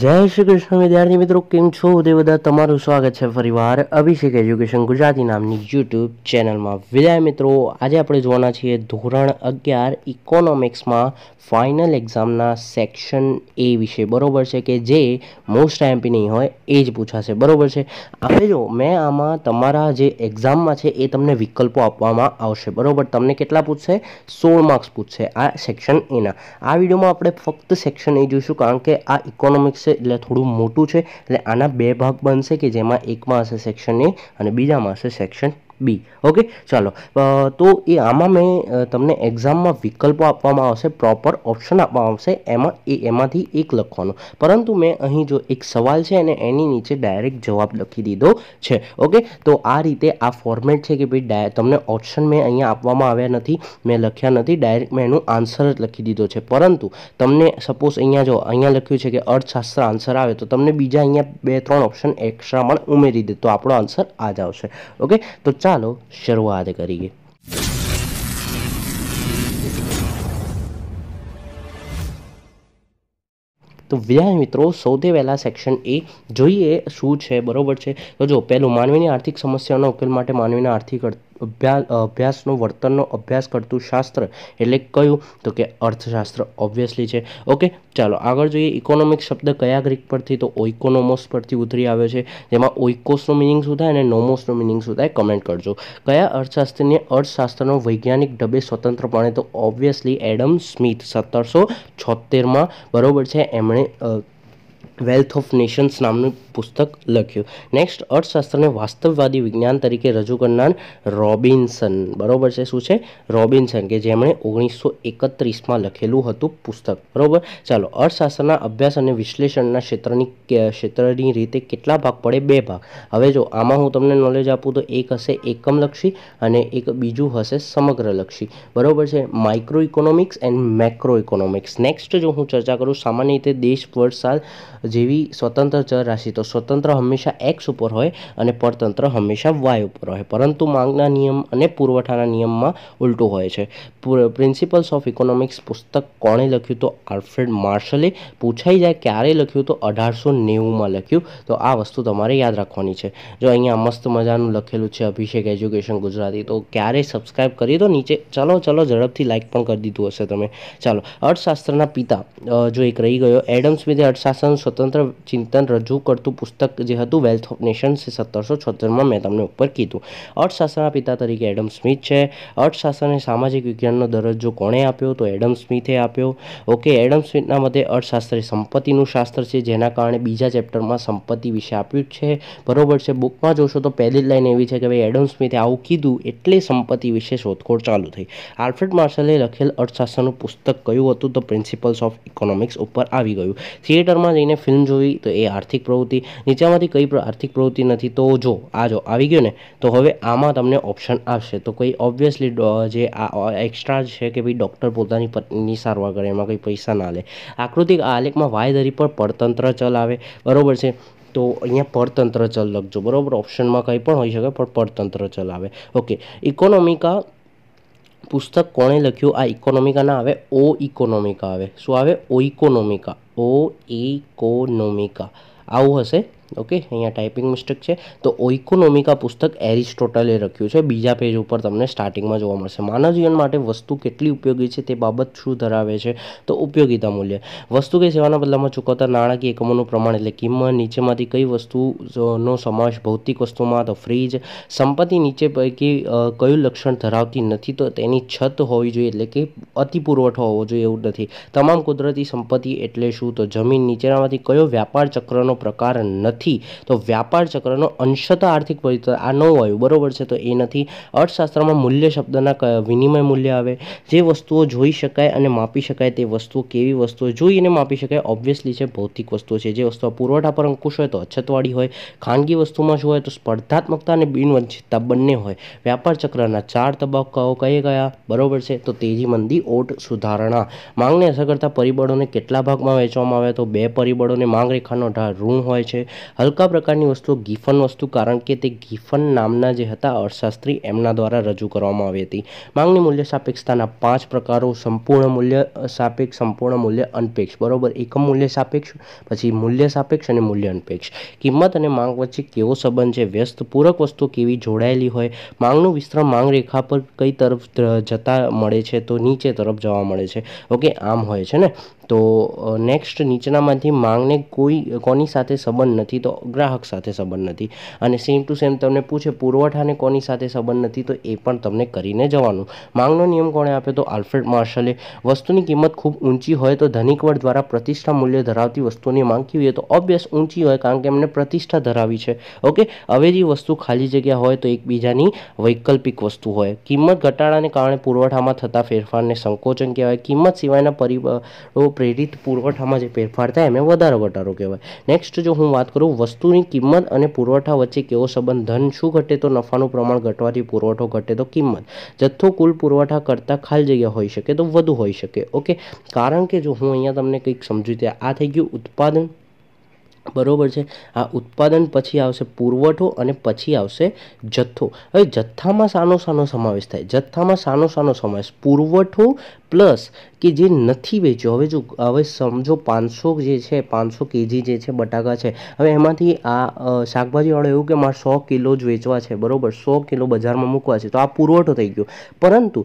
જય શ્રી કૃષ્ણ વિદ્યાર્થી મિત્રો કેમ છો તે બધા તમારું સ્વાગત છે ફરીવાર અભિષેક એજ્યુકેશન ગુજરાતી નામની યુટ્યુબ ચેનલમાં વિદાય મિત્રો આજે આપણે જોવાના છીએ ધોરણ અગિયાર ઇકોનોમિક્સમાં ફાઇનલ એક્ઝામના સેક્શન એ વિશે બરોબર છે કે જે મોસ્ટ એમપી નહીં હોય એ જ પૂછાશે બરોબર છે આપણે જો મેં આમાં તમારા જે એક્ઝામમાં છે એ તમને વિકલ્પો આપવામાં આવશે બરોબર તમને કેટલા પૂછશે સોળ માર્ક્સ પૂછશે આ સેક્શન એના આ વિડીયોમાં આપણે ફક્ત સેક્શન એ જોઈશું કારણ કે આ ઇકોનોમિક્સ છે એટલે થોડું મોટું છે એટલે આના બે ભાગ બનશે કે જેમાં એકમાં હશે સેક્શન એ અને બીજામાં હશે સેક્શન બી ઓકે ચાલો તો એ આમાં મેં તમને એક્ઝામમાં વિકલ્પો આપવામાં આવશે પ્રોપર ઓપ્શન આપવામાં આવશે એમાં એ એમાંથી એક લખવાનો પરંતુ મેં અહીં જો એક સવાલ છે અને એની નીચે ડાયરેક્ટ જવાબ લખી દીધો છે ઓકે તો આ રીતે આ ફોર્મેટ છે કે ભાઈ તમને ઓપ્શન મેં અહીંયા આપવામાં આવ્યા નથી મેં લખ્યા નથી ડાયરેક્ટ મેં એનું આન્સર જ લખી દીધો છે પરંતુ તમને સપોઝ અહીંયા જો અહીંયા લખ્યું છે કે અર્થશાસ્ત્ર આન્સર આવે તો તમને બીજા અહીંયા બે ત્રણ ઓપ્શન એક્સ્ટ્રા પણ ઉમેરી દે તો આપણો આન્સર આ જ આવશે ઓકે તો ચાલો ચાલો શરૂઆત કરીએ તો વિદ્યાર્થી મિત્રો સૌથી પહેલાં સેક્શન એ જોઈએ શું છે બરોબર છે તો જો પહેલું માનવીની આર્થિક સમસ્યાઓના ઉકેલ માટે માનવીના આર્થિક અભ્યાસ અભ્યાસનો વર્તનનો અભ્યાસ કરતું શાસ્ત્ર એટલે કયું તો કે અર્થશાસ્ત્ર ઓબ્વિયસલી છે ઓકે ચાલો આગળ જોઈએ ઇકોનોમિક શબ્દ કયા ગ્રીક પરથી તો ઓઇકોનોમોસ પરથી ઉતરી આવ્યો છે જેમાં ઓઇકોસનો મિનિંગ શું થાય અને નોમોસનો મિનિંગ શું થાય કમેન્ટ કરજો કયા અર્થશાસ્ત્રીને અર્થશાસ્ત્રનો વૈજ્ઞાનિક ઢબે સ્વતંત્રપણે તો ઓબ્વિયસલી એડમ સ્મિથ સત્તરસો છોતેરમાં બરાબર છે એમણે વેલ્થ ઓફ નેશન્સ નામનું પુસ્તક લખ્યું નેક્સ્ટ અર્થશાસ્ત્રને વાસ્તવવાદી વિજ્ઞાન તરીકે રજૂ કરનાર રોબિન્સન બરાબર છે શું છે રોબિન્સન કે જેમણે ઓગણીસો એકત્રીસમાં લખેલું હતું પુસ્તક બરાબર ચાલો અર્થશાસ્ત્રના અભ્યાસ અને વિશ્લેષણના ક્ષેત્રની ક્ષેત્રની રીતે કેટલા ભાગ પડે બે ભાગ હવે જો આમાં હું તમને નોલેજ આપું તો એક હશે એકમલક્ષી અને એક બીજું હશે સમગ્રલક્ષી બરાબર છે micro economics and macro economics next જો હું ચર્ચા કરું સામાન્ય રીતે દેશ વર્ષ સાલ જેવી સ્વતંત્ર ચર રાશિ તો સ્વતંત્ર હંમેશા એક્સ ઉપર હોય અને પરતંત્ર હંમેશા વાય ઉપર હોય પરંતુ માંગના નિયમ અને પુરવઠાના નિયમમાં ઉલટું હોય છે પ્રિન્સિપલ્સ ઓફ ઇકોનોમિક્સ પુસ્તક કોણે લખ્યું તો આલ્ફ્રેડ માર્શલે પૂછાઈ જાય ક્યારે લખ્યું તો અઢારસો નેવુંમાં લખ્યું તો આ વસ્તુ તમારે યાદ રાખવાની છે જો અહીંયા મસ્ત મજાનું લખેલું છે અભિષેક એજ્યુકેશન ગુજરાતી તો ક્યારે સબસ્ક્રાઈબ કરી દો નીચે ચલો ચલો ઝડપથી લાઇક પણ કરી દીધું હશે તમે ચાલો અર્થશાસ્ત્રના પિતા જો એક રહી ગયો એડમ સ્મિથે અર્થશાસ્ત્રનું સ્વતંત્ર સ્વતંત્ર ચિંતન રજૂ કરતું પુસ્તક જે હતું વેલ્થ ઓફ નેશન્સ એ સત્તરસો છોતેરમાં મેં તમને ઉપર કીધું અર્થશાસ્ત્રના પિતા તરીકે એડમ સ્મિથ છે અર્થશાસ્ત્રને સામાજિક વિજ્ઞાનનો દરજ્જો કોણે આપ્યો તો એડમ સ્મિથે આપ્યો ઓકે એડમ સ્મિથના મતે અર્થશાસ્ત્ર એ સંપત્તિનું શાસ્ત્ર છે જેના કારણે બીજા ચેપ્ટરમાં સંપત્તિ વિશે આપ્યું છે બરોબર છે બુકમાં જોશો તો પહેલી જ લાઈન એવી છે કે ભાઈ એડમ સ્મિથે આવું કીધું એટલે સંપત્તિ વિશે શોધખોળ ચાલુ થઈ આલ્ફ્રેડ માર્શલે લખેલ અર્થશાસ્ત્રનું પુસ્તક કયું હતું તો પ્રિન્સિપલ્સ ઓફ ઇકોનોમિક્સ ઉપર આવી ગયું થિયેટરમાં જઈને ફિલ્મ જોવી તો એ આર્થિક પ્રવૃત્તિ નીચામાંથી કઈ આર્થિક પ્રવૃત્તિ નથી તો જો આ જો આવી ગયો ને તો હવે આમાં તમને ઓપ્શન આવશે તો કોઈ ઓબ્વિયસલી જે આ એક્સ્ટ્રા છે કે ભાઈ ડૉક્ટર પોતાની પત્નીની સારવાર કરે એમાં કંઈ પૈસા ના લે આકૃતિક આલેખમાં વાયદરી પર પડતંત્ર ચલાવે બરાબર છે તો અહીંયા પડતંત્ર ચલ લખજો બરાબર ઓપ્શનમાં કંઈ પણ હોઈ શકે પણ પડતંત્ર ચલાવે ઓકે ઇકોનોમિકા પુસ્તક કોણે લખ્યું આ ઇકોનોમિકા ના આવે ઓ ઇકોનોમિકા આવે શું આવે ઓ ઇકોનોમિકા ઓ ઇકોનોમિકા આવું હશે ઓકે અહીંયા ટાઈપિંગ મિસ્ટેક છે તો ઓઇકોનોમિકા પુસ્તક એરિસ્ટોટલે રખ્યું છે બીજા પેજ ઉપર તમને સ્ટાર્ટિંગમાં જોવા મળશે માનવ જીવન માટે વસ્તુ કેટલી ઉપયોગી છે તે બાબત શું ધરાવે છે તો ઉપયોગીતા મૂલ્ય વસ્તુ કે સેવાના બદલામાં ચૂકવતા નાણાકીય એકમોનું પ્રમાણ એટલે કિંમત નીચેમાંથી કઈ વસ્તુનો સમાવેશ ભૌતિક વસ્તુમાં તો ફ્રીજ સંપત્તિ નીચે પૈકી કયું લક્ષણ ધરાવતી નથી તો તેની છત હોવી જોઈએ એટલે કે અતિ પુરવઠો હોવો જોઈએ એવું નથી તમામ કુદરતી સંપત્તિ એટલે શું તો જમીન નીચેનામાંથી કયો વ્યાપાર ચક્રનો પ્રકાર નથી નથી તો વ્યાપાર ચક્રનો અંશત આર્થિક પરિવર્તન આ ન હોય બરાબર છે તો એ નથી અર્થશાસ્ત્રમાં મૂલ્ય શબ્દના વિનિમય મૂલ્ય આવે જે વસ્તુઓ જોઈ શકાય અને માપી શકાય તે વસ્તુઓ કેવી વસ્તુઓ જોઈને માપી શકાય ઓબ્વિયસલી છે ભૌતિક વસ્તુઓ છે જે વસ્તુઓ પુરવઠા પર અંકુશ હોય તો અછતવાળી હોય ખાનગી વસ્તુમાં શું હોય તો સ્પર્ધાત્મકતા અને બિનવંચિતતા બંને હોય વ્યાપાર ચક્રના ચાર તબક્કાઓ કયા ગયા બરાબર છે તો તેજી મંદી ઓટ સુધારણા માંગને અસર કરતા પરિબળોને કેટલા ભાગમાં વહેંચવામાં આવે તો બે પરિબળોને માંગ રેખાનો ઢાળ ઋણ હોય છે હલકા પ્રકારની વસ્તુઓ ગીફન વસ્તુ કારણ કે તે ગીફન નામના જે હતા અર્થશાસ્ત્રી એમના દ્વારા રજૂ કરવામાં આવી હતી માંગની મૂલ્ય સાપેક્ષતાના પાંચ પ્રકારો સંપૂર્ણ મૂલ્ય સાપેક્ષ સંપૂર્ણ મૂલ્ય અનપેક્ષ બરાબર એકમ મૂલ્ય સાપેક્ષ પછી મૂલ્ય સાપેક્ષ અને મૂલ્ય અનપેક્ષ કિંમત અને માંગ વચ્ચે કેવો સંબંધ છે વ્યસ્ત પૂરક વસ્તુ કેવી જોડાયેલી હોય માંગનું વિસ્તરણ માંગ રેખા પર કઈ તરફ જતા મળે છે તો નીચે તરફ જવા મળે છે ઓકે આમ હોય છે ને તો નેક્સ્ટ નીચેનામાંથી માંગને કોઈ કોની સાથે સંબંધ નથી નથી તો ગ્રાહક સાથે સંબંધ નથી અને સેમ ટુ સેમ તમને પૂછે પુરવઠાને કોની સાથે સંબંધ નથી તો એ પણ તમને કરીને જવાનું માંગનો નિયમ કોણે આપ્યો તો આલ્ફ્રેડ માર્શલે વસ્તુની કિંમત ખૂબ ઊંચી હોય તો ધનિક વર્ગ દ્વારા પ્રતિષ્ઠા મૂલ્ય ધરાવતી વસ્તુની માંગ કેવી હોય તો ઓબ્વિયસ ઊંચી હોય કારણ કે એમને પ્રતિષ્ઠા ધરાવી છે ઓકે અવેજી વસ્તુ ખાલી જગ્યા હોય તો એકબીજાની વૈકલ્પિક વસ્તુ હોય કિંમત ઘટાડાને કારણે પુરવઠામાં થતા ફેરફારને સંકોચન કહેવાય કિંમત સિવાયના પરિબળો પ્રેરિત પુરવઠામાં જે ફેરફાર થાય એમને વધારે ઘટાડો કહેવાય નેક્સ્ટ જો હું વાત કરું છોકરો વસ્તુની કિંમત અને પુરવઠા વચ્ચે કેવો સંબંધ ધન શું ઘટે તો નફાનું પ્રમાણ ઘટવાથી પુરવઠો ઘટે તો કિંમત જથ્થો કુલ પુરવઠા કરતાં ખાલી જગ્યા હોઈ શકે તો વધુ હોઈ શકે ઓકે કારણ કે જો હું અહીંયા તમને કંઈક સમજુ ત્યાં આ થઈ ગયું ઉત્પાદન બરોબર છે આ ઉત્પાદન પછી આવશે પુરવઠો અને પછી આવશે જથ્થો હવે જથ્થામાં સાનો સાનો સમાવેશ થાય જથ્થામાં સાનો સાનો સમાવેશ પુરવઠો પ્લસ કે જે નથી વેચ્યો હવે જો હવે સમજો પાંચસો જે છે પાંચસો કેજી જે છે બટાકા છે હવે એમાંથી આ શાકભાજીવાળો એવું કે મારે સો કિલો જ વેચવા છે બરાબર સો કિલો બજારમાં મૂકવા છે તો આ પુરવઠો થઈ ગયો પરંતુ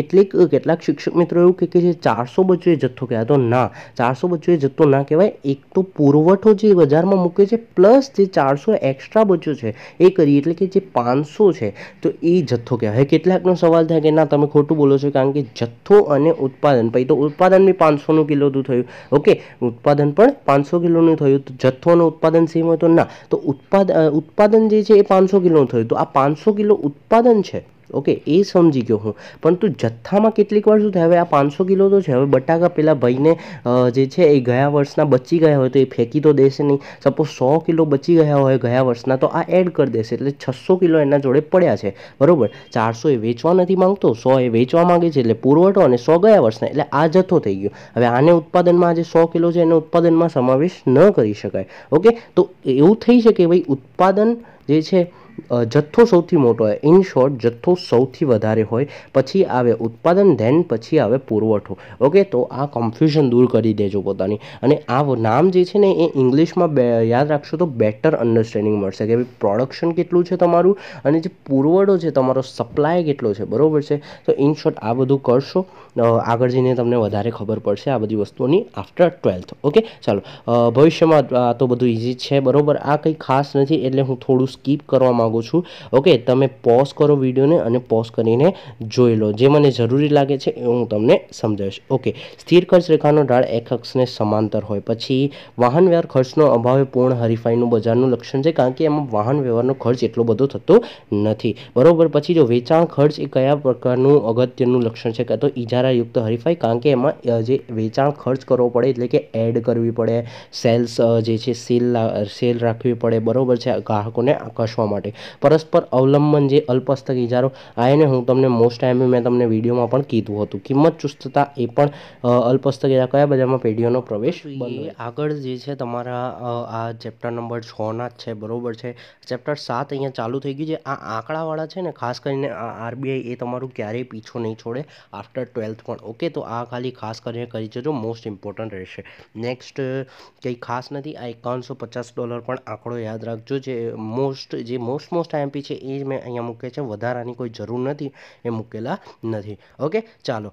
કેટલીક કેટલાક શિક્ષક મિત્રો એવું કે જે ચારસો બચ્ચોએ જથ્થો કહેવાય તો ના ચારસો બચ્ચોએ જથ્થો ના કહેવાય એક તો પુરવઠો જે બજારમાં મૂકે છે પ્લસ જે ચારસો એક્સ્ટ્રા બચ્યો છે એ કરીએ એટલે કે જે પાંચસો છે તો એ જથ્થો કહેવાય કેટલાકનો સવાલ થાય કે ના તમે ખોટું બોલો છો કારણ કે જથ્થો અને ઉત્પાદન પછી તો ઉત્પાદન બી પાંચસોનું કિલોનું થયું ઓકે ઉત્પાદન પણ પાંચસો કિલોનું થયું તો જથ્થોનું ઉત્પાદન સેમ હોય તો ના તો ઉત્પાદન ઉત્પાદન જે છે એ પાંચસો કિલોનું થયું તો આ પાંચસો કિલો ઉત્પાદન છે ઓકે એ સમજી ગયો હું પરંતુ જથ્થામાં કેટલીક વાર શું થાય હવે આ પાંચસો કિલો તો છે હવે બટાકા પેલા ભાઈને જે છે એ ગયા વર્ષના બચી ગયા હોય તો એ ફેંકી તો દેશે નહીં સપોઝ સો કિલો બચી ગયા હોય ગયા વર્ષના તો આ એડ કરી દેશે એટલે છસો કિલો એના જોડે પડ્યા છે બરાબર ચારસો એ વેચવા નથી માંગતો સો એ વેચવા માગે છે એટલે પુરવઠો અને સો ગયા વર્ષના એટલે આ જથ્થો થઈ ગયો હવે આને ઉત્પાદનમાં આજે સો કિલો છે એને ઉત્પાદનમાં સમાવેશ ન કરી શકાય ઓકે તો એવું થઈ શકે ભાઈ ઉત્પાદન જે છે જથ્થો સૌથી મોટો હોય ઇન શોર્ટ જથ્થો સૌથી વધારે હોય પછી આવે ઉત્પાદન ધેન પછી આવે પુરવઠો ઓકે તો આ કન્ફ્યુઝન દૂર કરી દેજો પોતાની અને આ નામ જે છે ને એ ઇંગ્લિશમાં બે યાદ રાખશો તો બેટર અન્ડરસ્ટેન્ડિંગ મળશે કે ભાઈ પ્રોડક્શન કેટલું છે તમારું અને જે પુરવઠો છે તમારો સપ્લાય કેટલો છે બરાબર છે તો ઇન શોર્ટ આ બધું કરશો આગળ જઈને તમને વધારે ખબર પડશે આ બધી વસ્તુઓની આફ્ટર ટ્વેલ્થ ઓકે ચાલો ભવિષ્યમાં આ તો બધું ઇઝી છે બરાબર આ કંઈ ખાસ નથી એટલે હું થોડું સ્કીપ કરવા માગું છું ઓકે તમે પોઝ કરો વિડીયોને અને પોઝ કરીને જોઈ લો જે મને જરૂરી લાગે છે એ હું તમને સમજાવીશ ઓકે સ્થિર ખર્ચ રેખાનો ઢાળ એક અક્ષને સમાંતર હોય પછી વાહન વ્યવહાર ખર્ચનો અભાવે પૂર્ણ હરીફાઈનું બજારનું લક્ષણ છે કારણ કે એમાં વાહન વ્યવહારનો ખર્ચ એટલો બધો થતો નથી બરાબર પછી જો વેચાણ ખર્ચ એ કયા પ્રકારનું અગત્યનું લક્ષણ છે કાં તો ઇજારાયુક્ત હરીફાઈ કારણ કે એમાં જે વેચાણ ખર્ચ કરવો પડે એટલે કે એડ કરવી પડે સેલ્સ જે છે સેલ સેલ રાખવી પડે બરાબર છે ગ્રાહકોને આકર્ષવા માટે પરસ્પર અવલંબન જે અલ્પસ્તક ઇજારો આ એને હું તમને મોસ્ટ ટાઈમે મેં તમને વિડીયોમાં પણ કીધું હતું કિંમત ચુસ્તતા એ પણ અલ્પસ્તક ઇજારો કયા બજારમાં પેઢીઓનો પ્રવેશ આગળ જે છે તમારા આ ચેપ્ટર નંબર છના જ છે બરોબર છે ચેપ્ટર સાત અહીંયા ચાલુ થઈ ગયું છે આ આંકડાવાળા છે ને ખાસ કરીને આ આરબીઆઈ એ તમારું ક્યારેય પીછો નહીં છોડે આફ્ટર ટ્વેલ્થ પણ ઓકે તો આ ખાલી ખાસ કરીને કરી જજો મોસ્ટ ઇમ્પોર્ટન્ટ રહેશે નેક્સ્ટ કંઈ ખાસ નથી આ એકાવનસો પચાસ ડોલર પણ આંકડો યાદ રાખજો જે મોસ્ટ મોસ્ટ જે મોસ્ટ મોસ્ટ આઈએમપી છે એ જ મેં અહીંયા મૂકે છે વધારાની કોઈ જરૂર નથી એ મૂકેલા નથી ઓકે ચાલો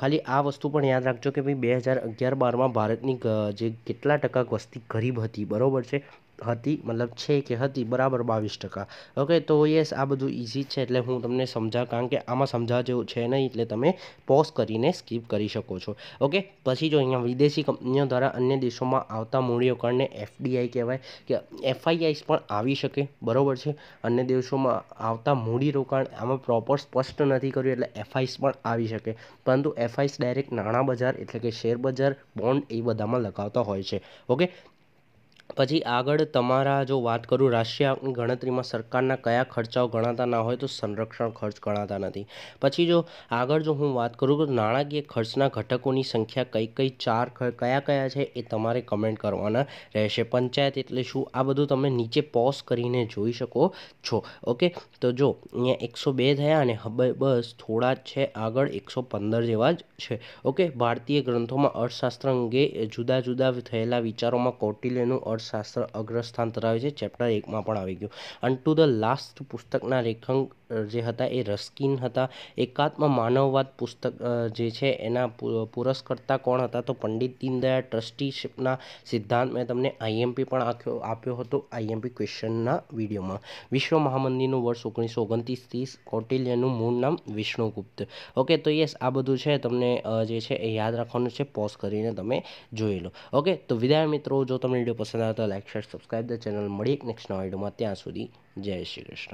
ખાલી આ વસ્તુ પણ યાદ રાખજો કે ભાઈ બે હજાર અગિયાર બારમાં ભારતની જે કેટલા ટકા વસ્તી ગરીબ હતી બરાબર છે હતી મતલબ છે કે હતી બરાબર બાવીસ ટકા ઓકે તો યસ આ બધું ઇઝી છે એટલે હું તમને સમજા કારણ કે આમાં સમજા જેવું છે નહીં એટલે તમે પોઝ કરીને સ્કીપ કરી શકો છો ઓકે પછી જો અહીંયા વિદેશી કંપનીઓ દ્વારા અન્ય દેશોમાં આવતા મૂડીરોકાણને એફડીઆઈ કહેવાય કે એફઆઈઆઈસ પણ આવી શકે બરાબર છે અન્ય દેશોમાં આવતા મૂડીરોકાણ આમાં પ્રોપર સ્પષ્ટ નથી કર્યું એટલે એફઆઈસ પણ આવી શકે પરંતુ એફઆઈસ ડાયરેક્ટ નાણાં બજાર એટલે કે શેર બજાર બોન્ડ એ બધામાં લગાવતા હોય છે ઓકે પછી આગળ તમારા જો વાત કરું રાષ્ટ્રીય ગણતરીમાં સરકારના કયા ખર્ચાઓ ગણાતા ના હોય તો સંરક્ષણ ખર્ચ ગણાતા નથી પછી જો આગળ જો હું વાત કરું તો નાણાકીય ખર્ચના ઘટકોની સંખ્યા કઈ કઈ ચાર કયા કયા છે એ તમારે કમેન્ટ કરવાના રહેશે પંચાયત એટલે શું આ બધું તમે નીચે પોઝ કરીને જોઈ શકો છો ઓકે તો જો અહીંયા એકસો બે થયા અને હબ બસ થોડા જ છે આગળ એકસો પંદર જેવા જ છે ઓકે ભારતીય ગ્રંથોમાં અર્થશાસ્ત્ર અંગે જુદા જુદા થયેલા વિચારોમાં કૌટિલ્યનું અર્થ સમાજશાસ્ત્ર અગ્રસ્થાન ધરાવે છે ચેપ્ટર એકમાં પણ આવી ગયું અન ટુ ધ લાસ્ટ પુસ્તકના લેખક જે હતા એ રસ્કિન હતા એકાત્મ માનવવાદ પુસ્તક જે છે એના પુરસ્કર્તા કોણ હતા તો પંડિત દીનદયાળ ટ્રસ્ટીશીપના સિદ્ધાંત મેં તમને આઈએમપી પણ આખ્યો આપ્યો હતો આઈએમપી ક્વેશ્ચનના વિડીયોમાં વિશ્વ મહામંદિરનું વર્ષ ઓગણીસો ત્રીસ કૌટિલ્યનું મૂળ નામ વિષ્ણુગુપ્ત ઓકે તો યસ આ બધું છે તમને જે છે એ યાદ રાખવાનું છે પોઝ કરીને તમે જોઈ લો ઓકે તો વિદાય મિત્રો જો તમને વિડીયો પસંદ ના હતા like share subscribe the channel મળી એક નેક્સ્ટ વિડીયોમાં ત્યાં સુધી જય શ્રી કૃષ્ણ